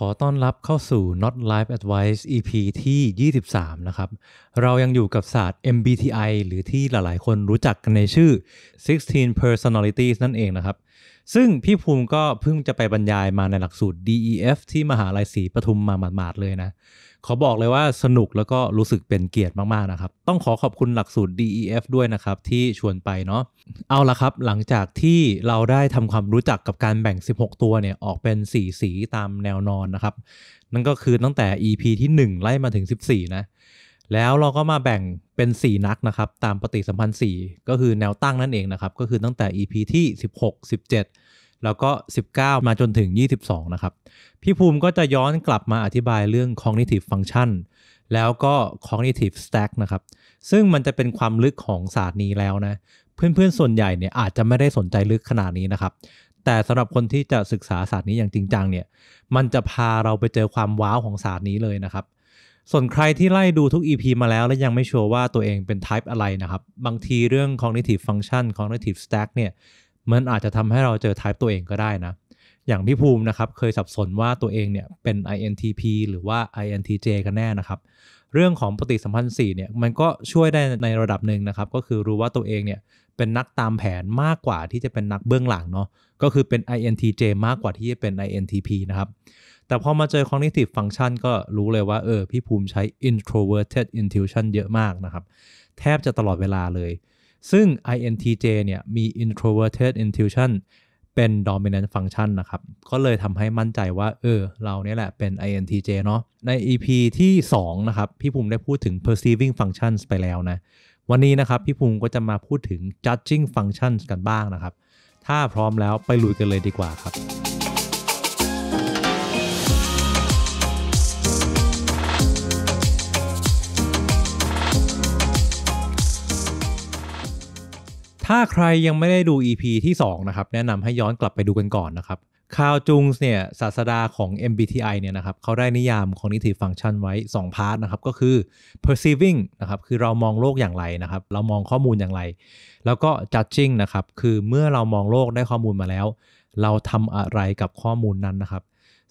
ขอต้อนรับเข้าสู่ Not Life Advice EP ที่ 23 นะครับ เรายังอยู่กับศาสตร์ MBTI หรือที่หลายๆ คนรู้จักกันในชื่อ 16 personalities นั่นเองนะครับ ซึ่งพี่ภูมิก็เพิ่งจะไปบรรยายมาในหลักสูตร DEF ที่มหาลัยศรีปทุมมาหมาดๆเลยนะขอบอกเลยว่าสนุกแล้วก็รู้สึกเป็นเกียรติมาก ๆ นะครับ ต้องขอขอบคุณหลักสูตร DEF ด้วยนะครับ ที่ชวนไปเนาะ เอาละครับ หลังจากที่เราได้ทำความรู้จักกับการแบ่ง 16 ตัวเนี่ยออกเป็น 4 สีตามแนวนอนนะครับ นั่นก็คือตั้งแต่ EP ที่ 1 ไล่มาถึง 14 นะ แล้วเราก็มาแบ่งเป็น 4 นักนะครับ ตามปฏิสัมพันธ์ 4 ก็คือแนวตั้งนั่นเองนะครับก็คือตั้งแต่ EP ที่16 17แล้วก็ 19 มาจนถึง 22 นะครับ พี่ภูมิก็จะย้อนกลับมาอธิบายเรื่อง cognitive function แล้วก็ cognitive stack นะครับ ซึ่งมันจะเป็นความลึกของศาสตร์นี้แล้วนะ เพื่อนๆ ส่วนใหญ่เนี่ยอาจจะไม่ได้สนใจลึกขนาดนี้นะครับ แต่สำหรับคนที่จะศึกษาศาสตร์นี้อย่างจริงจังเนี่ยมันจะพาเราไปเจอความว้าวของศาสตร์นี้เลยนะครับ ส่วนใครที่ไล่ดูทุก EP มาแล้ว และยังไม่ชัวร์ว่าตัวเองเป็น type อะไรนะครับบางทีเรื่อง cognitive function cognitive stack เนี่ยมันอาจจะทำให้เราเจอไทป์ตัวเองก็ได้นะ อย่างพี่ภูมินะครับ เคยสับสนว่าตัวเองเนี่ยเป็น INTP หรือว่า INTJ กันแน่นะครับ เรื่องของปฏิสัมพันธ์4เนี่ยมันก็ช่วยได้ในระดับหนึ่งนะครับ ก็คือรู้ว่าตัวเองเนี่ยเป็นนักตามแผนมากกว่าที่จะเป็นนักเบื้องหลังเนาะ ก็คือเป็น INTJ มากกว่าที่จะเป็น INTP นะครับ แต่พอมาเจอ cognitive function ก็รู้เลยว่าเออพี่ภูมิใช้ introverted intuition เยอะมากนะครับ แทบจะตลอดเวลาเลยซึ่ง INTJ เนี่ยมี introverted intuition เป็น dominant function นะครับ ก็เลยทำให้มั่นใจว่าเออ เราเนี่ยแหละเป็น INTJ เนาะใน EP ที่ 2 นะครับ พี่ภูมิได้พูดถึง perceiving functions ไปแล้วนะ วันนี้นะครับพี่ภูมิก็จะมาพูดถึง judging functions กันบ้างนะครับ ถ้าพร้อมแล้วไปลุยกันเลยดีกว่าครับถ้าใครยังไม่ได้ดู EP ที่ 2 นะครับ แนะนำให้ย้อนกลับไปดูกันก่อนนะครับคาวจุงส์เนี่ยศาสดาของ MBTI เนี่ยนะครับเขาได้นิยามของนิติฟัง u n c t นไว้2พาร์ทนะครับก็คือ perceiving นะครับคือเรามองโลกอย่างไรนะครับ เรามองข้อมูลอย่างไร แล้วก็ judging นะครับคือเมื่อเรามองโลกได้ข้อมูลมาแล้ว เราทำอะไรกับข้อมูลนั้นนะครับ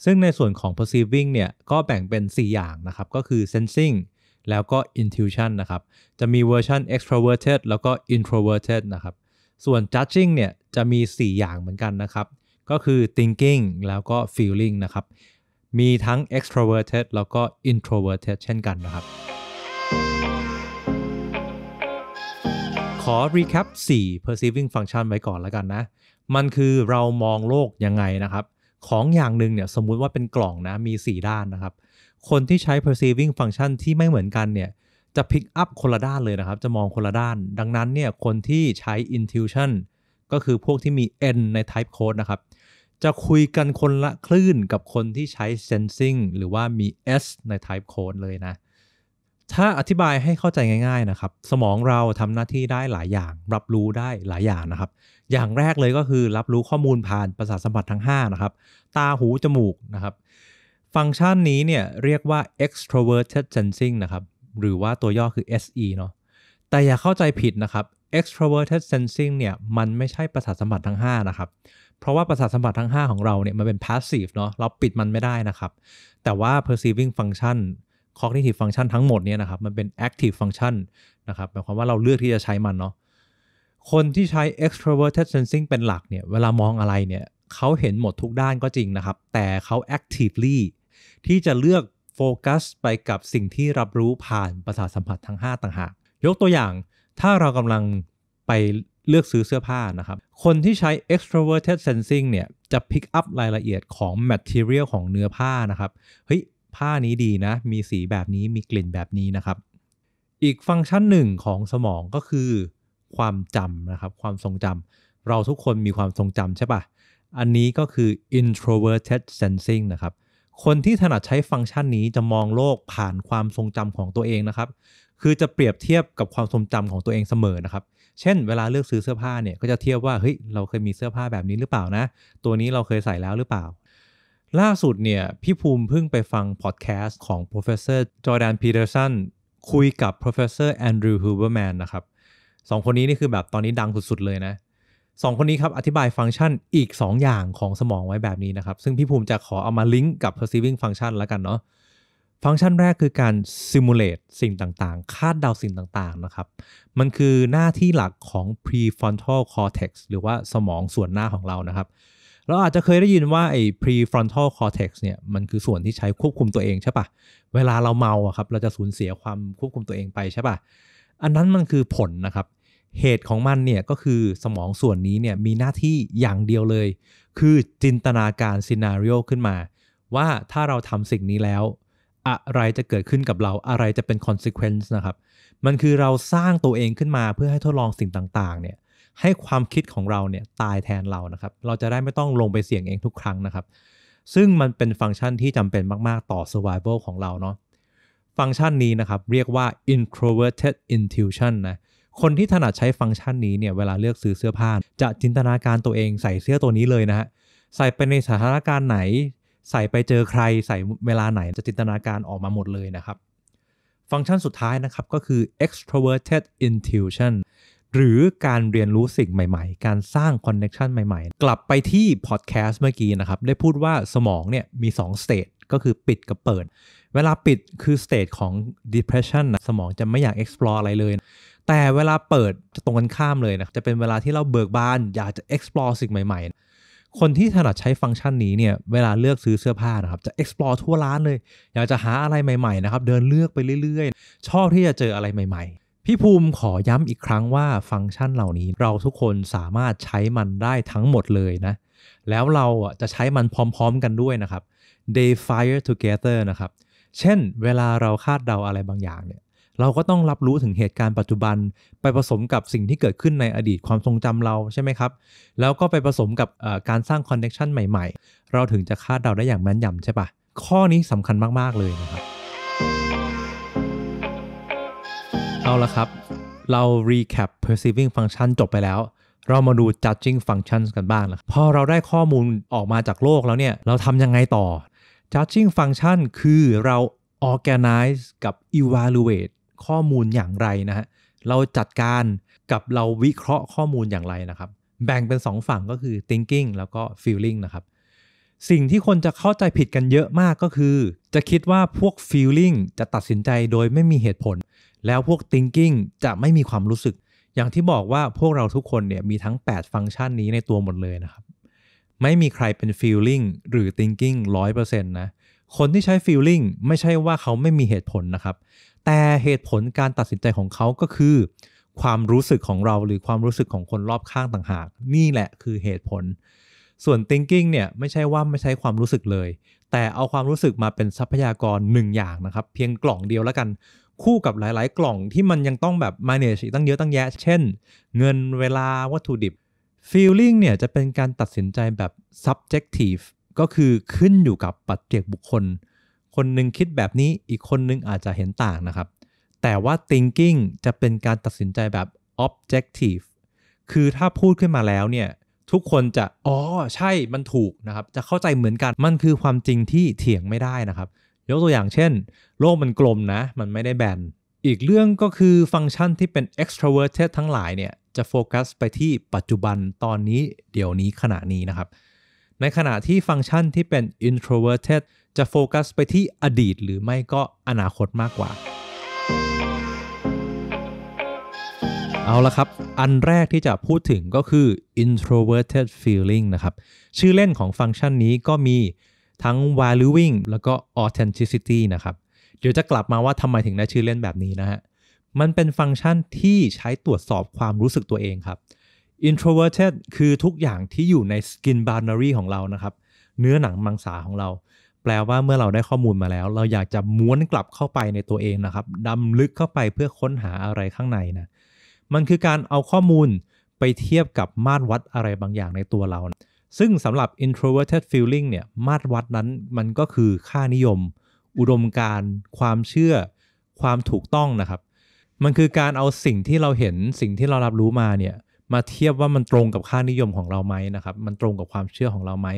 ซึ่งในส่วนของ perceiving เนี่ยก็แบ่งเป็น 4 อย่างนะครับก็คือ sensing แล้วก็ intuition นะครับ จะมีเวอร์ชัน extroverted แล้วก็ introverted นะครับ ส่วน judging เนี่ย จะมี 4 อย่างเหมือนกันนะครับ ก็คือ thinking แล้วก็ feeling นะครับ มีทั้ง extroverted แล้วก็ introverted เช่นกันนะครับ ขอ recap 4 perceiving function ไว้ก่อนแล้วกันนะ มันคือเรามองโลกยังไงนะครับ ของอย่างหนึ่งเนี่ย สมมุติว่าเป็นกล่องนะ มี 4 ด้านนะครับคนที่ใช้ perceiving function ที่ไม่เหมือนกันเนี่ยจะ pick up คนละด้านเลยนะครับ จะมองคนละด้าน ดังนั้นเนี่ยคนที่ใช้ intuition ก็คือพวกที่มี n ใน type code นะครับ จะคุยกันคนละคลื่นกับคนที่ใช้ sensing หรือว่ามี s ใน type code เลยนะ ถ้าอธิบายให้เข้าใจง่าย ๆ นะครับ สมองเราทำหน้าที่ได้หลายอย่าง รับรู้ได้หลายอย่างนะครับ อย่างแรกเลยก็คือรับรู้ข้อมูลผ่านประสาทสัมผัสทั้ง5นะครับ ตา หู จมูก นะครับฟังก์ชันนี้เนี่ยเรียกว่า extroverted sensing นะครับหรือว่าตัวย่อคือ SE เนาะแต่อย่าเข้าใจผิดนะครับ extroverted sensing เนี่ยมันไม่ใช่ประสาทสัมผัสทั้ง5นะครับเพราะว่าประสาทสัมผัสทั้ง 5 ของเราเนี่ยมันเป็น passive เนาะเราปิดมันไม่ได้นะครับแต่ว่า perceiving function cognitive function ทั้งหมดเนี่ยนะครับมันเป็น active function นะครับหมายความว่าเราเลือกที่จะใช้มันเนาะคนที่ใช้ extroverted sensing เป็นหลักเนี่ยเวลามองอะไรเนี่ยเขาเห็นหมดทุกด้านก็จริงนะครับแต่เขา actively ที่จะเลือกโฟกัสไปกับสิ่งที่รับรู้ผ่านประสาทสัมผัสทั้ง 5 ต่างหาก ยกตัวอย่างถ้าเรากำลังไปเลือกซื้อเสื้อผ้านะครับ คนที่ใช้ extroverted sensing เนี่ยจะ pick up รายละเอียดของ material ของเนื้อผ้านะครับ เฮ้ย ผ้านี้ดีนะ มีสีแบบนี้ มีกลิ่นแบบนี้นะครับ อีกฟังก์ชันหนึ่งของสมองก็คือความจำนะครับ ความทรงจำเราทุกคนมีความทรงจำใช่ปะ่ะ อันนี้ก็คือ introverted sensing นะครับคนที่ถนัดใช้ฟังก์ชันนี้จะมองโลกผ่านความทรงจำของตัวเองนะครับ คือจะเปรียบเทียบกับความทรงจำของตัวเองเสมอนะครับ เช่นเวลาเลือกซื้อเสื้อผ้าเนี่ยก็จะเทียบว่าเฮ้ยเราเคยมีเสื้อผ้าแบบนี้หรือเปล่านะ ตัวนี้เราเคยใส่แล้วหรือเปล่า ล่าสุดเนี่ยพี่ภูมิเพิ่งไปฟังพอดแคสต์ของ professor Jordan Peterson คุยกับ professor Andrew Huberman นะครับสองคนนี้นี่คือแบบตอนนี้ดังสุดๆเลยนะสองคนนี้ครับอธิบายฟังก์ชันอีก2ออย่างของสมองไว้แบบนี้นะครับซึ่งพี่ภูมิจะขอเอามาลิงก์กับ perceiving function แล้วกันเนาะฟังก์ชันแรกคือการ simulate สิ่งต่างๆ คาดเดาสิ่งต่างๆนะครับ มันคือหน้าที่หลักของ prefrontal cortex หรือว่าสมองส่วนหน้าของเรานะครับ เราอาจจะเคยได้ยินว่าไอ้ prefrontal cortex เนี่ยมันคือส่วนที่ใช้ควบคุมตัวเองใช่ปะเวลาเราเมาอะครับเราจะสูญเสียความควบคุมตัวเองไปใช่ปะอันนั้นมันคือผลนะครับเหตุของมันเนี่ยก็คือสมองส่วนนี้เนี่ยมีหน้าที่อย่างเดียวเลย คือจินตนาการซีนารีโอขึ้นมา ว่าถ้าเราทำสิ่งนี้แล้ว อะไรจะเกิดขึ้นกับเราอะไรจะเป็น consequence นะครับ มันคือเราสร้างตัวเองขึ้นมาเพื่อให้ทดลองสิ่งต่างๆ เนี่ยให้ความคิดของเราเนี่ยตายแทนเรานะครับ เราจะได้ไม่ต้องลงไปเสี่ยงเองทุกครั้งนะครับ ซึ่งมันเป็นฟังก์ชันที่จำเป็นมาก ๆต่อ survival ของเราเนาะฟังก์ชันนี้นะครับเรียกว่า introverted intuition นะคนที่ถนัดใช้ฟังก์ชันนี้เนี่ยเวลาเลือกซื้อเสื้อผ้าจะจินตนาการตัวเองใส่เสื้อตัวนี้เลยนะฮะใส่ไปในสถานการณ์ไหน ใส่ไปเจอใคร ใส่เวลาไหนจะจินตนาการออกมาหมดเลยนะครับ ฟังก์ชันสุดท้ายนะครับก็คือ extroverted intuition หรือการเรียนรู้สิ่งใหม่ๆ การสร้างคอนเน็ชันใหม่ๆ กลับไปที่พอดแคสต์เมื่อกี้นะครับ ได้พูดว่าสมองเนี่ยมี 2 state ก็คือปิดกับเปิด เวลาปิดคือ state ของ depression นะสมองจะไม่อยาก explore อะไรเลยแต่เวลาเปิดจะตรงกันข้ามเลยนะจะเป็นเวลาที่เราเบิกบานอยากจะ explore สิ่งใหม่ๆ คนที่ถนัดใช้ฟังก์ชันนี้เนี่ยเวลาเลือกซื้อเสื้อผ้านะครับจะ explore ทั่วร้านเลย อยากจะหาอะไรใหม่ๆนะครับเดินเลือกไปเรื่อยๆ ชอบที่จะเจออะไรใหม่ๆ พี่ภูมิขอย้ำอีกครั้งว่าฟังก์ชันเหล่านี้เราทุกคนสามารถใช้มันได้ทั้งหมดเลยนะแล้วเราจะใช้มันพร้อมๆ กันด้วยนะครับ they fire together นะครับเช่น เวลาเราคาดเดาอะไรบางอย่างเนี่ยเราก็ต้องรับรู้ถึงเหตุการณ์ปัจจุบันไปผสมกับสิ่งที่เกิดขึ้นในอดีตความทรงจำเราใช่ไหมครับ แล้วก็ไปผสมกับการสร้างคอนเน็ชันใหม่ ๆ เราถึงจะคาดเดาได้อย่างแม่นยำใช่ปะข้อนี้สำคัญมาก ๆ เลยนะครับ เอาละครับ เรา recap perceiving function จบไปแล้ว เรามาดู judging functions กันบ้างนะพอเราได้ข้อมูลออกมาจากโลกแล้วเนี่ย เราทำยังไงต่อ judging function คือเรา organize กับ evaluate ข้อมูลอย่างไรนะฮะ เราจัดการกับเราวิเคราะห์ข้อมูลอย่างไรนะครับ แบ่งเป็น 2 ฝั่งก็คือ thinking แล้วก็ feeling นะครับ สิ่งที่คนจะเข้าใจผิดกันเยอะมากก็คือ จะคิดว่าพวก feeling จะตัดสินใจโดยไม่มีเหตุผล แล้วพวก thinking จะไม่มีความรู้สึก อย่างที่บอกว่าพวกเราทุกคนเนี่ยมีทั้ง 8 ฟังก์ชันนี้ในตัวหมดเลยนะครับ ไม่มีใครเป็น feeling หรือ thinking 100%นะ คนที่ใช้ feeling ไม่ใช่ว่าเขาไม่มีเหตุผลนะครับแต่เหตุผลการตัดสินใจของเขาก็คือ ความรู้สึกของเราหรือความรู้สึกของคนรอบข้างต่างหาก นี่แหละคือเหตุผล ส่วน thinking เนี่ยไม่ใช่ว่าไม่ใช้ความรู้สึกเลย แต่เอาความรู้สึกมาเป็นทรัพยากรหนึ่งอย่างนะครับ เพียงกล่องเดียวแล้วกัน คู่กับหลาย ๆ กล่องที่มันยังต้องแบบ manage ตั้งเยอะตั้งแยะ เช่น เงินเวลาวัตถุดิบ feeling เนี่ยจะเป็นการตัดสินใจแบบ subjective ก็คือขึ้นอยู่กับปัจเจกบุคคลคนหนึ่งคิดแบบนี้ อีกคนนึงอาจจะเห็นต่างนะครับ แต่ว่า thinking จะเป็นการตัดสินใจแบบ objective คือถ้าพูดขึ้นมาแล้วเนี่ย ทุกคนจะ อ๋อ ใช่ มันถูกนะครับ จะเข้าใจเหมือนกัน มันคือความจริงที่เถียงไม่ได้นะครับ ยกตัวอย่างเช่น โลกมันกลมนะ มันไม่ได้แบน อีกเรื่องก็คือฟังก์ชันที่เป็น e x t r a v e r t e d ทั้งหลายเนี่ยจะโฟกัสไปที่ปัจจุบัน ตอนนี้ เดี๋ยวนี้ ขณะนี้นะครับในขณะที่ฟังก์ชันที่เป็น introverted จะโฟกัสไปที่อดีตหรือไม่ก็อนาคตมากกว่า เอาละครับ อันแรกที่จะพูดถึงก็คือ introverted feeling นะครับ ชื่อเล่นของฟังก์ชันนี้ก็มีทั้ง valuing แล้วก็ authenticity นะครับ เดี๋ยวจะกลับมาว่าทำไมถึงได้ชื่อเล่นแบบนี้นะฮะ มันเป็นฟังก์ชันที่ใช้ตรวจสอบความรู้สึกตัวเองครับ introverted คือทุกอย่างที่อยู่ใน skin boundary ของเรานะครับ เนื้อหนังมังสาของเรา แปลว่าเมื่อเราได้ข้อมูลมาแล้ว เราอยากจะม้วนกลับเข้าไปในตัวเองนะครับดำลึกเข้าไปเพื่อค้นหาอะไรข้างในนะมันคือการเอาข้อมูลไปเทียบกับมาตรวัดอะไรบางอย่างในตัวเรา ซึ่งสำหรับ introverted feeling เนี่ย มาตรวัดนั้น มันก็คือค่านิยม อุดมการความเชื่อ ความถูกต้องนะครับ มันคือการเอาสิ่งที่เราเห็น สิ่งที่เรารับรู้มาเนี่ยมาเทียบว่ามันตรงกับค่านิยมของเราไหมนะครับ มันตรงกับความเชื่อของเราไหม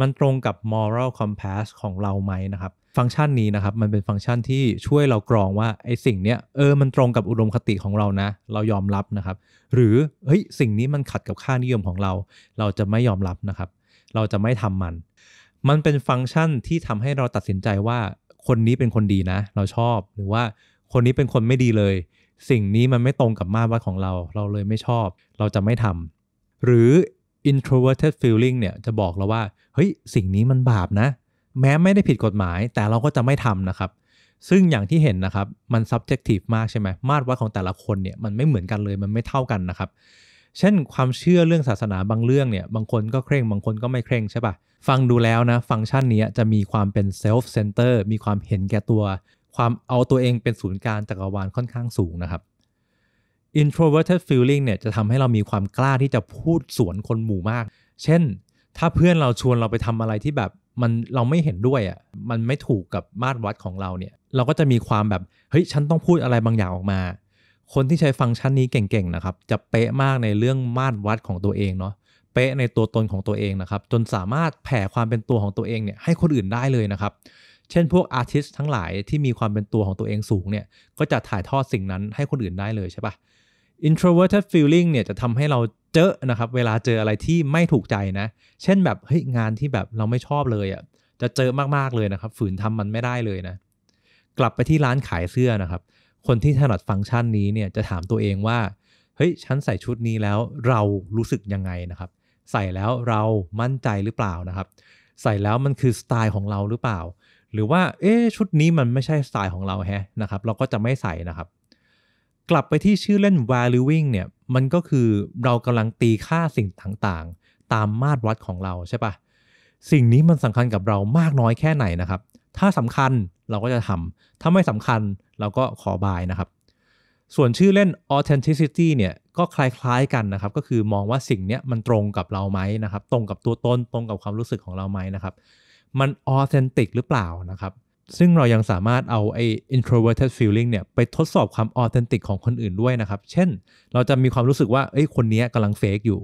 มันตรงกับ moral compass ของเราไหมนะครับ ฟังก์ชันนี้นะครับ มันเป็นฟังก์ชันที่ช่วยเรากรองว่าไอ้สิ่งเนี้ยเออ มันตรงกับอุดมคติของเรานะ เรายอมรับนะครับ หรือเฮ้ยสิ่งนี้มันขัดกับค่านิยมของเรา เราจะไม่ยอมรับนะครับ เราจะไม่ทำมัน มันเป็นฟังก์ชันที่ทำให้เราตัดสินใจว่าคนนี้เป็นคนดีนะ เราชอบ หรือว่าคนนี้เป็นคนไม่ดีเลยสิ่งนี้มันไม่ตรงกับมาตรฐานของเราเราเลยไม่ชอบเราจะไม่ทำหรือ introverted feeling เนี่ยจะบอกเราว่าเฮ้ยสิ่งนี้มันบาปนะ แม้ไม่ได้ผิดกฎหมายแต่เราก็จะไม่ทำนะครับ ซึ่งอย่างที่เห็นนะครับมัน subjective มากใช่ไหมมาตรฐานของแต่ละคนเนี่ยมันไม่เหมือนกันเลยมันไม่เท่ากันนะครับ เช่นความเชื่อเรื่องศาสนาบางเรื่องเนี่ย บางคนก็เคร่งบางคนก็ไม่เคร่งใช่ปะฟังดูแล้วนะฟังก์ชันนี้จะมีความเป็น self center มีความเห็นแก่ตัวความเอาตัวเองเป็นศูนย์กลางจักรวาลค่อนข้างสูงนะครับ introverted feeling เนี่ยจะทำให้เรามีความกล้าที่จะพูดสวนคนหมู่มาก เช่น ถ้าเพื่อนเราชวนเราไปทำอะไรที่แบบมันเราไม่เห็นด้วยอะ่ะ มันไม่ถูกกับมาตรวัดของเราเนี่ย เราก็จะมีความแบบเฮ้ยฉันต้องพูดอะไรบางอย่างออกมา คนที่ใช้ฟังก์ชันนี้เก่งๆนะครับ จะเป๊ะมากในเรื่องมาตรวัดของตัวเองเนาะ เป๊ะในตัวตนของตัวเองนะครับ จนสามารถแผ่ความเป็นตัวของตัวเองเนี่ยให้คนอื่นได้เลยนะครับเช่นพวกอาร์ติสทั้งหลายที่มีความเป็นตัวของตัวเองสูงเนี่ยก็จะถ่ายทอดสิ่งนั้นให้คนอื่นได้เลยใช่ปะ introverted feeling เนี่ยจะทำให้เราเจอนะครับเวลาเจออะไรที่ไม่ถูกใจนะ เช่นแบบเฮ้ยงานที่แบบเราไม่ชอบเลยอะ่ะจะเจอมากๆเลยนะครับฝืนทำมันไม่ได้เลยนะกลับไปที่ร้านขายเสื้อนะครับ คนที่ถนัดฟังก์ชันนี้เนี่ยจะถามตัวเองว่าเฮ้ยฉันใส่ชุดนี้แล้วเรารู้สึกยังไงนะครับ ใส่แล้วเรามั่นใจหรือเปล่านะครับ ใส่แล้วมันคือสไตล์ของเราหรือเปล่าหรือว่าเอ๊ชุดนี้มันไม่ใช่สไตล์ของเราแฮะนะครับ เราก็จะไม่ใส่นะครับ กลับไปที่ชื่อเล่น valuing เนี่ยมันก็คือเรากำลังตีค่าสิ่งต่างๆ ตามมาตรวัดของเราใช่ปะสิ่งนี้มันสำคัญกับเรามากน้อยแค่ไหนนะครับ ถ้าสำคัญเราก็จะทำถ้าไม่สำคัญเราก็ขอบายนะครับ ส่วนชื่อเล่น authenticity เนี่ยก็คล้าย ๆ กันนะครับ ก็คือมองว่าสิ่งนี้มันตรงกับเราไหมนะครับ ตรงกับตัวตนตรงกับความรู้สึกของเราไหมนะครับมันออเทนติกหรือเปล่านะครับ ซึ่งเรายังสามารถเอาไอ้ introverted feeling เนี่ยไปทดสอบความออเทนติกของคนอื่นด้วยนะครับ เช่น เราจะมีความรู้สึกว่าเอ้ยคนนี้กำลังเฟกอยู่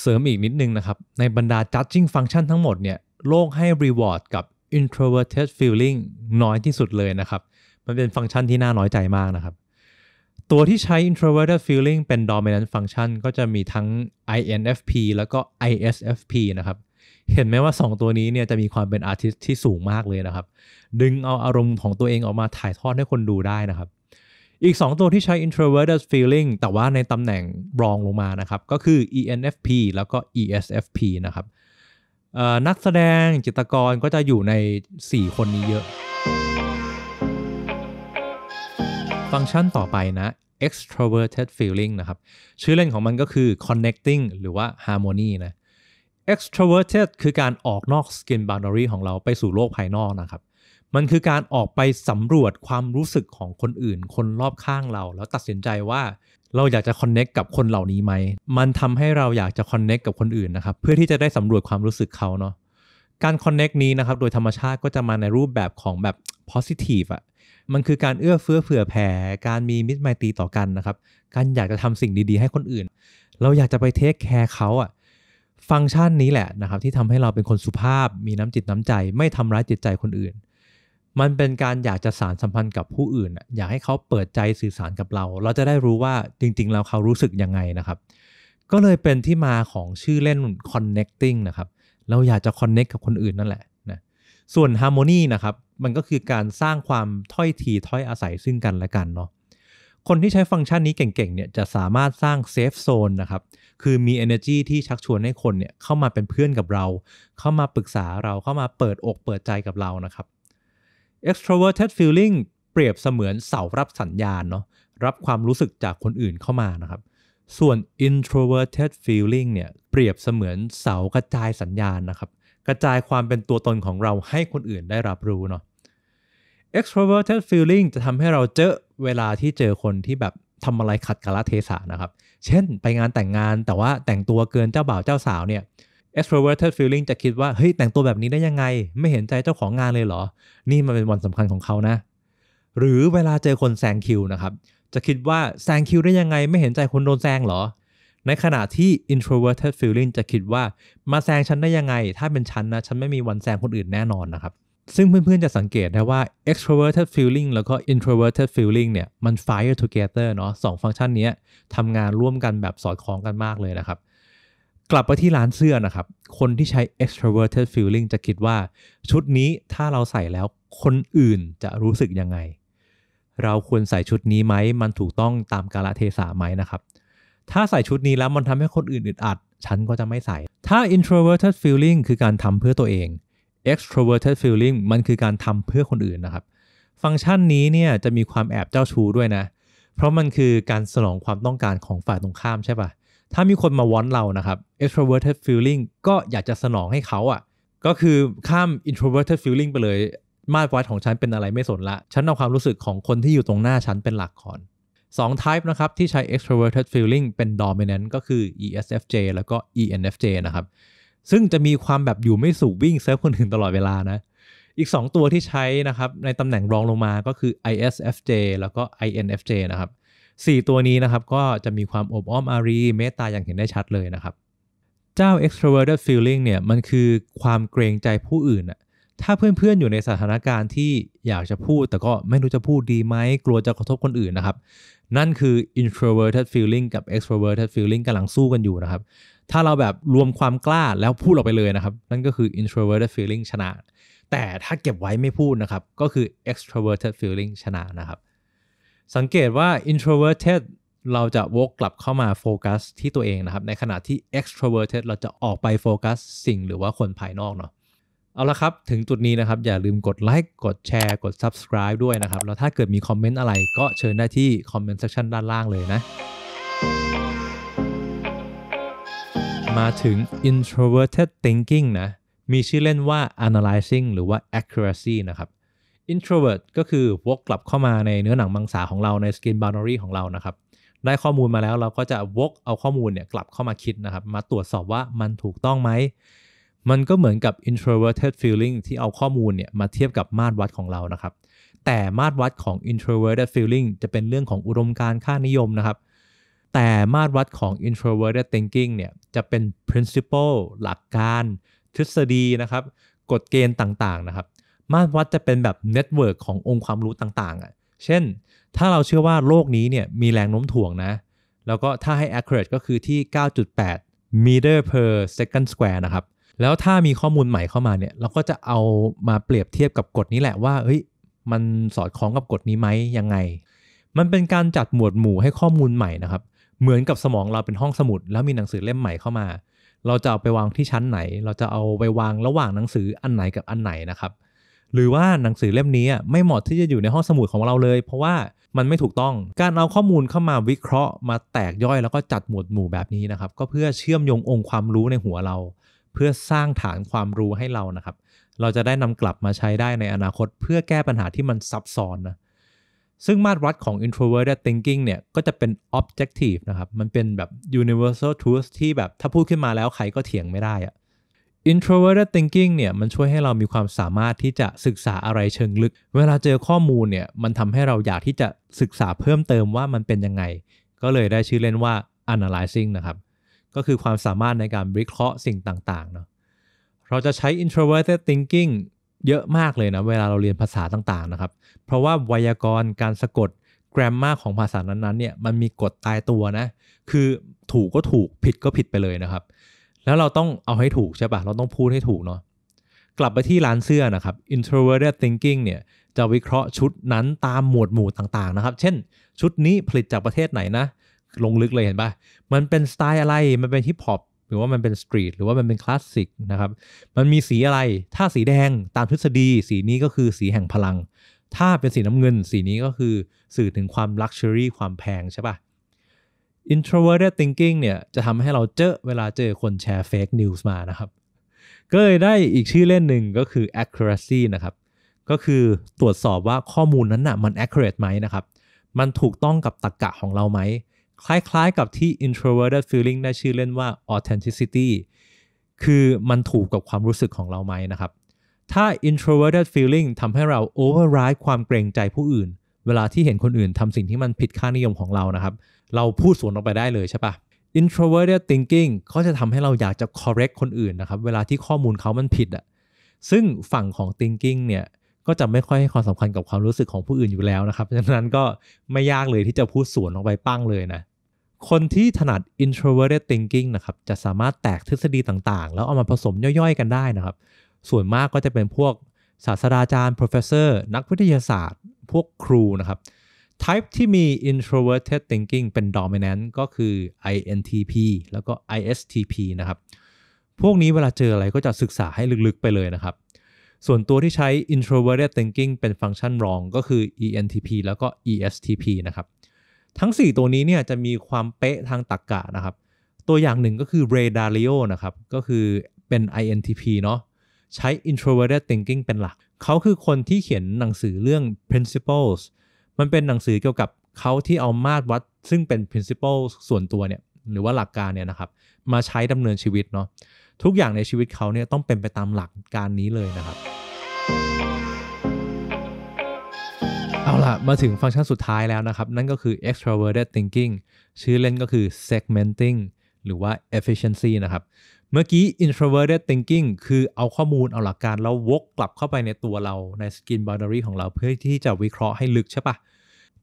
เสริมอีกนิดนึงนะครับในบรรดา judging function ทั้งหมดเนี่ยโลกให้ reward กับ introverted feeling น้อยที่สุดเลยนะครับ มันเป็นฟังก์ชันที่น่าน้อยใจมากนะครับ ตัวที่ใช้ introverted feeling เป็น dominant function ก็จะมีทั้ง INFP แล้วก็ ISFP นะครับเห็นไหมว่า 2 ตัวนี้เนี่ยจะมีความเป็นอาร์ติสที่สูงมากเลยนะครับ ดึงเอาอารมณ์ของตัวเองออกมาถ่ายทอดให้คนดูได้นะครับ อีก 2 ตัวที่ใช้ introverted feeling แต่ว่าในตำแหน่งรองลงมานะครับก็คือ ENFP แล้วก็ ESFP นะครับนักแสดง จิตรกรก็จะอยู่ใน 4 คนนี้เยอะ ฟังก์ชันต่อไปนะ extroverted feeling นะครับ ชื่อเล่นของมันก็คือ connecting หรือว่า harmony นะ extroverted คือการออกนอก skin boundary ของเราไปสู่โลกภายนอกนะครับ มันคือการออกไปสำรวจความรู้สึกของคนอื่น คนรอบข้างเรา แล้วตัดสินใจว่าเราอยากจะคอนเน c t กับคนเหล่านี้ไหม มันทำให้เราอยากจะคอนเน c t กับคนอื่นนะครับเพื่อที่จะได้สำรวจความรู้สึกเขาเนาะ การคอนเน c t นี้นะครับโดยธรรมชาติก็จะมาในรูปแบบของแบบ positive อะ่ะ มันคือการเอื้อเฟื้อเผื่อแผ่ การมีมิตรไมตรีต่อกันนะครับ การอยากจะทำาสิ่งดี ๆให้คนอื่น เราอยากจะไปเทคแคร์เขาอะ่ะฟังก์ชันนี้แหละนะครับ ที่ทำให้เราเป็นคนสุภาพมีน้ำจิตน้ำใจ ไม่ทำร้ายจิตใจคนอื่น มันเป็นการอยากจะสารสัมพันธ์กับผู้อื่น อยากให้เขาเปิดใจสื่อสารกับเรา เราจะได้รู้ว่าจริงๆ เราเขารู้สึกยังไงนะครับ ก็เลยเป็นที่มาของชื่อเล่น connecting นะครับ เราอยากจะ connect กับคนอื่นนั่นแหละนะส่วน harmony นะครับมันก็คือการสร้างความถ้อยทีถ้อยอาศัยซึ่งกันและกันเนาะคนที่ใช้ฟังก์ชันนี้เก่งๆเนี่ยจะสามารถสร้าง safe zone นะครับคือมี energy ที่ชักชวนให้คนเนี่ยเข้ามาเป็นเพื่อนกับเรา เข้ามาปรึกษาเรา เข้ามาเปิดอกเปิดใจกับเรา นะครับ extroverted feeling เปรียบเสมือนเสารับสัญญาณ เนาะ รับความรู้สึกจากคนอื่นเข้ามา นะครับ ส่วน introverted feeling เนี่ย เปรียบเสมือนเสากระจายสัญญาณ นะครับ กระจายความเป็นตัวตนของเราให้คนอื่นได้รับรู้ เนาะ extroverted feeling จะทำให้เราเจอเวลาที่เจอคนที่แบบทำอะไรขัดกาลเทศะนะครับเช่นไปงานแต่งงานแต่ว่าแต่งตัวเกินเจ้าบ่าวเจ้าสาวเนี่ย extroverted feeling จะคิดว่าเฮ้ยแต่งตัวแบบนี้ได้ยังไง ไม่เห็นใจเจ้าของงานเลยเหรอ นี่มันเป็นวันสำคัญของเขานะ หรือเวลาเจอคนแซงคิวนะครับจะคิดว่าแซงคิวได้ยังไงไม่เห็นใจคนโดนแซงเหรอ ในขณะที่ introverted feeling จะคิดว่ามาแซงฉันได้ยังไง ถ้าเป็นฉันนะฉันไม่มีวันแซงคนอื่นแน่นอนนะครับซึ่งเพื่อนๆ จะสังเกตได้ว่า extroverted feeling แล้วก็ introverted feeling เนี่ยมัน fire together เนาะสองฟังก์ชันนี้ทำงานร่วมกันแบบสอดคล้องกันมากเลยนะครับ กลับไปที่ร้านเสื้อนะครับ คนที่ใช้ extroverted feeling จะคิดว่าชุดนี้ถ้าเราใส่แล้วคนอื่นจะรู้สึกยังไง เราควรใส่ชุดนี้ไหม มันถูกต้องตามกาลเทศะไหมนะครับ ถ้าใส่ชุดนี้แล้วมันทำให้คนอื่นอึดอัดฉันก็จะไม่ใส่ถ้า introverted feeling คือการทำเพื่อตัวเอง extroverted feeling มันคือการทำเพื่อคนอื่นนะครับ ฟังก์ชันนี้เนี่ยจะมีความแอบเจ้าชู้ด้วยนะ เพราะมันคือการสนองความต้องการของฝ่ายตรงข้ามใช่ปะถ้ามีคนมาวอนเรานะครับ extroverted feeling ก็อยากจะสนองให้เขาอะ่ะก็คือข้าม introverted feeling ไปเลย มาตรวานของฉันเป็นอะไรไม่สนละฉันเอาความรู้สึกของคนที่อยู่ตรงหน้าฉันเป็นหลักก่อนสอง type นะครับที่ใช้ extroverted feeling เป็น dominant ก็คือ ESFJ แล้วก็ ENFJ นะครับซึ่งจะมีความแบบอยู่ไม่สูบวิ่งเซิร์ฟคนอื่นตลอดเวลานะ อีก 2 ตัวที่ใช้นะครับในตำแหน่งรองลงมาก็คือ ISFJ แล้วก็ INFJ นะครับ4 ตัวนี้นะครับก็จะมีความอบอ้อมอารีเมตตาอย่างเห็นได้ชัดเลยนะครับ เจ้า extroverted feeling เนี่ยมันคือความเกรงใจผู้อื่นอะถ้าเพื่อนๆอยู่ในสถานการณ์ที่อยากจะพูด แต่ก็ไม่รู้จะพูดดีไหมกลัวจะกระทบคนอื่นนะครับ นั่นคือ introverted feeling กับ extroverted feeling กำลังสู้กันอยู่นะครับถ้าเราแบบรวมความกล้าแล้วพูดออกไปเลยนะครับ นั่นก็คือ introverted feeling ชนะแต่ถ้าเก็บไว้ไม่พูดนะครับก็คือ extroverted feeling ชนะนะครับ สังเกตว่า introverted เราจะวกกลับเข้ามาโฟกัสที่ตัวเองนะครับ ในขณะที่ extroverted เราจะออกไปโฟกัสสิ่งหรือว่าคนภายนอกเนาะเอาละครับถึงจุดนี้นะครับอย่าลืมกดไลค์กดแชร์กด subscribe ด้วยนะครับ แล้วถ้าเกิดมีคอมเมนต์อะไรก็เชิญได้ที่คอมเมนต์เซ c ชันด้านล่างเลยนะมาถึง introverted thinking นะ มีชื่อเล่นว่า analyzing หรือว่า accuracy นะครับ introvert ก็คือวกกลับเข้ามาในเนื้อหนังมังสาของเราใน skin boundary ของเรา นะครับ ได้ข้อมูลมาแล้วเราก็จะวกเอาข้อมูลเนี่ยกลับเข้ามาคิดนะครับ มาตรวจสอบว่ามันถูกต้องไหม มันก็เหมือนกับ introverted feeling ที่เอาข้อมูลเนี่ยมาเทียบกับมาตรวัดของเรา นะครับ แต่มาตรวัดของ introverted feeling จะเป็นเรื่องของอุดมการค่านิยมนะครับ แต่มาตรวัดของ introverted thinking เนี่ยจะเป็น principle หลักการ ทฤษฎีนะครับกฎเกณฑ์ต่างๆนะครับมาตรวัดจะเป็นแบบ network ขององค์ความรู้ต่างๆอะ่ะเช่นถ้าเราเชื่อว่าโลกนี้เนี่ยมีแรงโน้มถ่วงนะแล้วก็ถ้าให้ accurate ก็คือที่ 9.8 meter per second square นะครับแล้วถ้ามีข้อมูลใหม่เข้ามาเนี่ยเราก็จะเอามาเปรียบเทียบกับกฎนี้แหละว่าเฮ้ยมันสอดคล้องกับกฎนี้ไหมยังไง มันเป็นการจัดหมวดหมู่ให้ข้อมูลใหม่นะครับเหมือนกับสมองเราเป็นห้องสมุด แล้วมีหนังสือเล่มใหม่เข้ามา เราจะเอาไปวางที่ชั้นไหน เราจะเอาไปวางระหว่างหนังสืออันไหนกับอันไหนนะครับ หรือว่าหนังสือเล่มนี้ไม่เหมาะที่จะอยู่ในห้องสมุดของเราเลย เพราะว่ามันไม่ถูกต้อง การเอาข้อมูลเข้ามาวิเคราะห์มาแตกย่อยแล้วก็จัดหมวดหมู่แบบนี้นะครับก็เพื่อเชื่อมโยงองค์ความรู้ในหัวเรา เพื่อสร้างฐานความรู้ให้เรานะครับ เราจะได้นำกลับมาใช้ได้ในอนาคต เพื่อแก้ปัญหาที่มันซับซ้อนนะซึ่งมาตรวัดของ introverted thinking เนี่ยก็จะเป็น objective นะครับ มันเป็นแบบ universal truth ที่แบบถ้าพูดขึ้นมาแล้วใครก็เถียงไม่ได้อะ introverted thinking เนี่ยมันช่วยให้เรามีความสามารถที่จะศึกษาอะไรเชิงลึก เวลาเจอข้อมูลเนี่ยมันทำให้เราอยากที่จะศึกษาเพิ่มเติมว่ามันเป็นยังไง ก็เลยได้ชื่อเล่นว่า analyzing นะครับก็คือความสามารถในการวิเคราะห์สิ่งต่างๆ เนาะเราจะใช้ introverted thinking เยอะมากเลยนะเวลาเราเรียนภาษาต่างๆนะครับ เพราะว่าไวยากรณ์การสะกดแกรมมาของภาษานั้นๆเนี่ยมันมีกฎตายตัวนะ คือถูกก็ถูกผิดก็ผิดไปเลยนะครับ แล้วเราต้องเอาให้ถูกใช่ปะเราต้องพูดให้ถูกเนาะ กลับไปที่ร้านเสื้อนะครับ introverted thinking เนี่ยจะวิเคราะห์ชุดนั้นตามหมวดหมู่ต่างๆนะครับ เช่น ชุดนี้ผลิตจากประเทศไหนนะ ลงลึกเลยเห็นปะมันเป็นสไตล์อะไร มันเป็นฮิปฮอปหรือว่ามันเป็นสตรีทหรือว่ามันเป็นคลาสสิกนะครับ มันมีสีอะไร ถ้าสีแดงตามทฤษฎีสีนี้ก็คือสีแห่งพลัง ถ้าเป็นสีน้ำเงิน สีนี้ก็คือสื่อถึงความลักชัวรี่ความแพงใช่ปะ introverted thinking เนี่ย จะทำให้เราเจอเวลาเจอคนแชร์ fake news มานะครับก็เลยได้อีกชื่อเล่นหนึ่งก็คือ accuracy นะครับ ก็คือตรวจสอบว่าข้อมูลนั้นนะ่ะมัน accurate ไหมนะครับมันถูกต้องกับตรรกกะของเราไหมคล้าย ๆ กับที่ introverted feeling ได้ชื่อเล่นว่า authenticity คือมันถูกกับความรู้สึกของเราไหมนะครับ ถ้า introverted feeling ทำให้เรา override ความเกรงใจผู้อื่น เวลาที่เห็นคนอื่นทำสิ่งที่มันผิดค่านิยมของเรานะครับ เราพูดสวนออกไปได้เลยใช่ปะ introverted thinking เขาจะทำให้เราอยากจะ correct คนอื่นนะครับเวลาที่ข้อมูลเขามันผิดอะซึ่งฝั่งของ thinking เนี่ยก็จะไม่ค่อยให้ความสำคัญกับความรู้สึกของผู้อื่นอยู่แล้วนะครับฉะนั้นก็ไม่ยากเลยที่จะพูดสวนออกไปปั้งเลยนะคนที่ถนัด introverted thinking นะครับ จะสามารถแตกทฤษฎีต่าง ๆ แล้วเอามาผสมย่อยๆ กันได้นะครับ ส่วนมากก็จะเป็นพวกศาสตราจารย์ professor นักวิทยาศาสตร์ พวกครูนะครับ type ที่มี introverted thinking เป็น dominant ก็คือ INTP แล้วก็ ISTP นะครับ พวกนี้เวลาเจออะไรก็จะศึกษาให้ลึกๆ ไปเลยนะครับ ส่วนตัวที่ใช้ introverted thinking เป็นฟังก์ชันรองก็คือ ENTP แล้วก็ ESTP นะครับทั้ง 4 ตัวนี้เนี่ยจะมีความเป๊ะทางตรรกกะนะครับ ตัวอย่างหนึ่งก็คือเรดาริโอนะครับก็คือเป็น INTP เนาะใช้ introverted thinking เป็นหลักเขาคือคนที่เขียนหนังสือเรื่อง principles มันเป็นหนังสือเกี่ยวกับเขาที่เอามาตรวัดซึ่งเป็น principles ส่วนตัวเนี่ยหรือว่าหลักการเนี่ยนะครับ มาใช้ดำเนินชีวิตเนาะทุกอย่างในชีวิตเขาเนี่ยต้องเป็นไปตามหลักการนี้เลยนะครับเอาล่ะ มาถึงฟังก์ชันสุดท้ายแล้วนะครับ นั่นก็คือ e x t r a v e r t e d thinking ชื่อเล่นก็คือ segmenting หรือว่า efficiency นะครับ เมื่อกี้ introverted thinking คือเอาข้อมูลเอาหลักการแล้ววกกลับเข้าไปในตัวเราใน skin boundary ของเราเพื่อที่จะวิเคราะห์ให้ลึกใช่ปะ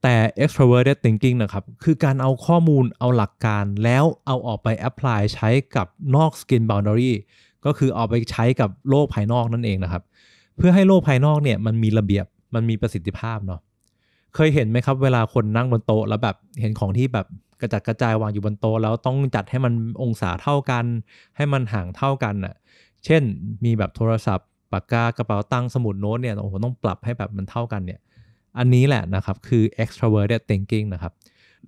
แต่ e x t r a v e r t e d thinking นะครับ คือการเอาข้อมูลเอาหลักการแล้วเอาออกไป apply ใช้กับนอก skin boundary ก็คือเอาไปใช้กับโลกภายนอกนั่นเองนะครับ เพื่อให้โลกภายนอกเนี่ยมันมีระเบียบ มันมีประสิทธิภาพเนาะเคยเห็นไหมครับ เวลาคนนั่งบนโต๊ะแล้วแบบเห็นของที่แบบกระจัดกระจายวางอยู่บนโต๊ะแล้วต้องจัดให้มันองศาเท่ากัน ให้มันห่างเท่ากันอ่ะเช่น มีแบบโทรศัพท์ปากกากระเป๋าตังค์สมุดโน้ตเนี่ยโอ้โหต้องปรับให้แบบมันเท่ากันเนี่ยอันนี้แหละนะครับคือ e x t r a v e r t e d thinking นะครับ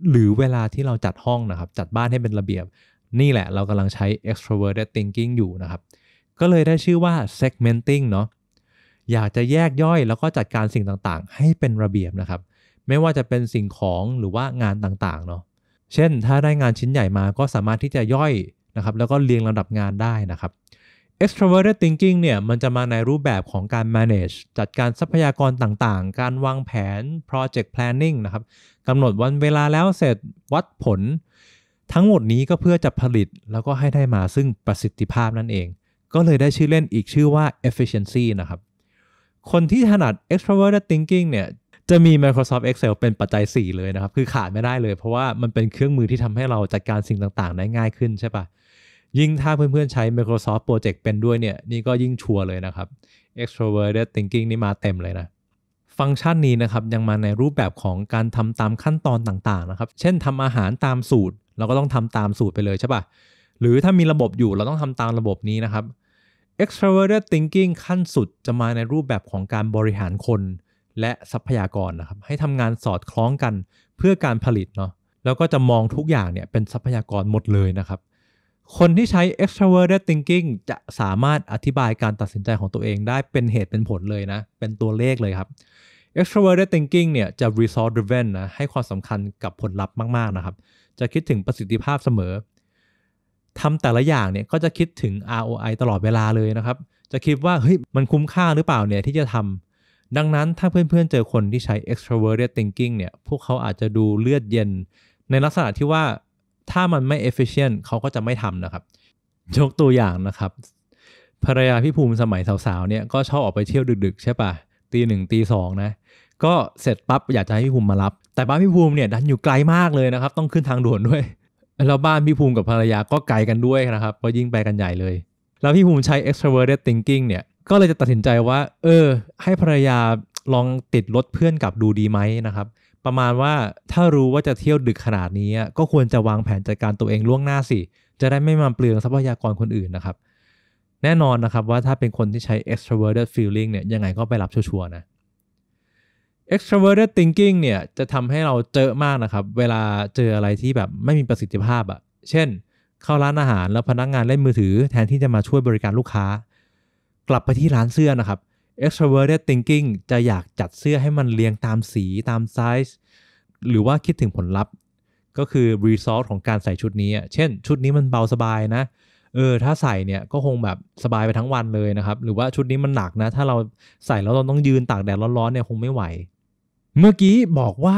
หรือเวลาที่เราจัดห้องนะครับ จัดบ้านให้เป็นระเบียบ นี่แหละเรากำลังใช้ e x t r a v e r t e d thinking อยู่นะครับ ก็เลยได้ชื่อว่า segmenting เนาะอยากจะแยกย่อยแล้วก็จัดการสิ่งต่างๆ ให้เป็นระเบียบนะครับไม่ว่าจะเป็นสิ่งของหรือว่างานต่างๆเนาะ เช่นถ้าได้งานชิ้นใหญ่มาก็สามารถที่จะย่อยนะครับ แล้วก็เรียงลำดับงานได้นะครับ extroverted thinking เนี่ย มันจะมาในรูปแบบของการ manage จัดการทรัพยากรต่างๆ การวางแผน project planning นะครับกำหนดวันเวลาแล้วเสร็จวัดผล ทั้งหมดนี้ก็เพื่อจะผลิตแล้วก็ให้ได้มาซึ่งประสิทธิภาพนั่นเอง ก็เลยได้ชื่อเล่นอีกชื่อว่า efficiency นะครับ คนที่ถนัด extroverted thinking เนี่ยจะมี Microsoft Excel เป็นปัจจัย 4 เลยนะครับ คือขาดไม่ได้เลย เพราะว่ามันเป็นเครื่องมือที่ทำให้เราจัดการสิ่งต่างๆ ได้ง่ายขึ้นใช่ปะยิ่งถ้าเพื่อนๆ ใช้ Microsoft Project เป็นด้วยเนี่ย นี่ก็ยิ่งชัวร์เลยนะครับ Extroverted Thinking นี่มาเต็มเลยนะ ฟังก์ชันนี้นะครับยังมาในรูปแบบของการทำตามขั้นตอนต่างๆนะครับ เช่นทำอาหารตามสูตร เราก็ต้องทำตามสูตรไปเลยใช่ปะหรือถ้ามีระบบอยู่เราต้องทำตามระบบนี้นะครับ Extroverted Thinking ขั้นสุดจะมาในรูปแบบของการบริหารคนและทรัพยากรนะครับ ให้ทำงานสอดคล้องกันเพื่อการผลิตเนาะแล้วก็จะมองทุกอย่างเนี่ยเป็นทรัพยากรหมดเลยนะครับ คนที่ใช้ extroverted thinking จะสามารถอธิบายการตัดสินใจของตัวเองได้เป็นเหตุเป็นผลเลยนะ เป็นตัวเลขเลยครับ extroverted thinking เนี่ยจะ result driven นะให้ความสำคัญกับผลลัพธ์มาก ๆนะครับ จะคิดถึงประสิทธิภาพเสมอทำแต่ละอย่างเนี่ยก็จะคิดถึง ROI ตลอดเวลาเลยนะครับ จะคิดว่าเฮ้ยมันคุ้มค่าหรือเปล่าเนี่ยที่จะทำดังนั้นถ้าเพื่อนๆเจอคนที่ใช้ e x t r a v e r t e d thinking เนี่ยพวกเขาอาจจะดูเลือดเย็น ในลักษณะที่ว่าถ้ามันไม่ efficient เขาก็จะไม่ทำนะครับ ยกตัวอย่างนะครับ ภรรยาพี่ภูมิสมัยสาวๆเนี่ยก็ชอบออกไปเที่ยวดึกๆใช่ปะตีหนึ่งตีสองนะก็เสร็จปั๊บอยากจะให้พี่ภูมิมารับ แต่บ้านพี่ภูมิเนี่ยดันอยู่ไกลมากเลยนะครับ ต้องขึ้นทางด่วนด้วยแล้วบ้านพี่ภูมิกับภรรยาก็ไกลกันด้วยนะครับก็ยิ่งไปกันใหญ่เลยแล้วพี่ภูมิใช้ e x t r a v e r t e d thinking เนี่ยก็เลยจะตัดสินใจว่าเออให้ภรรยาลองติดรถเพื่อนกลับดูดีไหมนะครับประมาณว่าถ้ารู้ว่าจะเที่ยวดึกขนาดนี้ ก็ควรจะวางแผนจัดการตัวเองล่วงหน้าสิ จะได้ไม่มาเปลืองทรัพยากรคนอื่นนะครับ แน่นอนนะครับว่าถ้าเป็นคนที่ใช้ e x t r a v e r t e d feeling เนี่ยยังไงก็ไปรับชัวร์นะ e x t r a v e r t e d thinking เนี่ยจะทำให้เราเจอมากนะครับเวลาเจออะไรที่แบบไม่มีประสิทธิภาพอ่ะเช่น เข้าร้านอาหารแล้วพนักงงานเล่นมือถือ แทนที่จะมาช่วยบริการลูกค้ากลับไปที่ร้านเสื้อนะครับ extroverted thinking จะอยากจัดเสื้อให้มันเรียงตามสีตามไซส์หรือว่าคิดถึงผลลัพธ์ก็คือ result ของการใส่ชุดนี้ เช่นชุดนี้มันเบาสบายนะเออถ้าใส่เนี่ยก็คงแบบสบายไปทั้งวันเลยนะครับ หรือว่าชุดนี้มันหนักนะ ถ้าเราใส่แล้วเราต้องยืนตากแดดร้อนๆเนี่ยคงไม่ไหว เมื่อกี้บอกว่า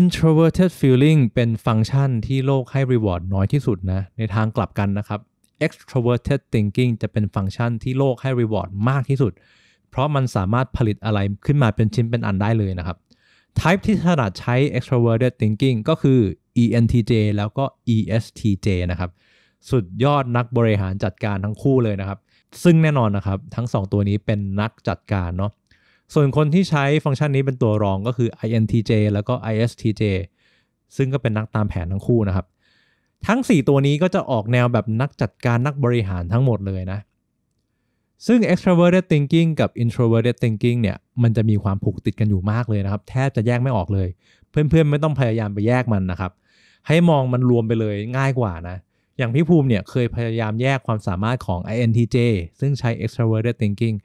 introverted feeling เป็นฟังก์ชันที่โลกให้ reward น้อยที่สุดนะในทางกลับกันนะครับ extroverted thinking จะเป็นฟังก์ชันที่โลกให้ reward มากที่สุด เพราะมันสามารถผลิตอะไรขึ้นมาเป็นชิ้นเป็นอันได้เลยนะครับ type ที่ถนัดใช้ extroverted thinking ก็คือ ENTJ แล้วก็ ESTJ นะครับ สุดยอดนักบริหารจัดการทั้งคู่เลยนะครับ ซึ่งแน่นอนนะครับ ทั้ง 2 ตัวนี้เป็นนักจัดการเนาะ ส่วนคนที่ใช้ฟังก์ชันนี้เป็นตัวรองก็คือ INTJ แล้วก็ ISTJ ซึ่งก็เป็นนักตามแผนทั้งคู่นะครับทั้ง 4 ตัวนี้ก็จะออกแนวแบบนักจัดการนักบริหารทั้งหมดเลยนะ ซึ่ง extroverted thinking กับ introverted thinking เนี่ยมันจะมีความผูกติดกันอยู่มากเลยนะครับ แทบจะแยกไม่ออกเลยเพื่อนๆ ไม่ต้องพยายามไปแยกมันนะครับ ให้มองมันรวมไปเลยง่ายกว่านะอย่างพี่ภูมิเนี่ยเคยพยายามแยกความสามารถของ INTJ ซึ่งใช้ extroverted thinking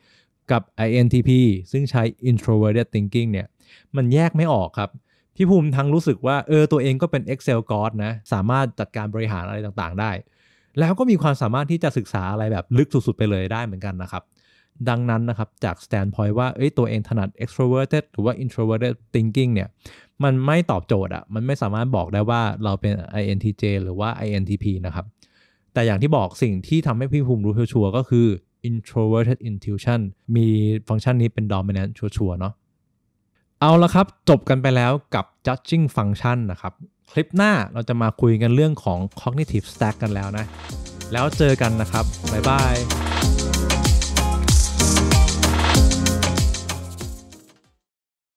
กับ INTP ซึ่งใช้ introverted thinking เนี่ยมันแยกไม่ออกครับพี่ภูมิทั้งรู้สึกว่าเออตัวเองก็เป็น Excel God นะสามารถจัดการบริหารอะไรต่างๆได้ แล้วก็มีความสามารถที่จะศึกษาอะไรแบบลึกสุดๆไปเลยได้เหมือนกันนะครับ ดังนั้นนะครับจาก standpoint ว่าเอ้ยตัวเองถนัด extroverted หรือว่า introverted thinking เนี่ยมันไม่ตอบโจทย์อะมันไม่สามารถบอกได้ว่าเราเป็น INTJ หรือว่า INTP นะครับแต่อย่างที่บอกสิ่งที่ทำให้พี่ภูมิรู้ชัวร์ก็คือ introverted intuition มีฟังก์ชันนี้เป็น dominant ชัวร์เนาะเอาละครับ จบกันไปแล้วกับ judging function นะครับ คลิปหน้าเราจะมาคุยกันเรื่องของ cognitive stack กันแล้วนะ แล้วเจอกันนะครับ บ๊ายบาย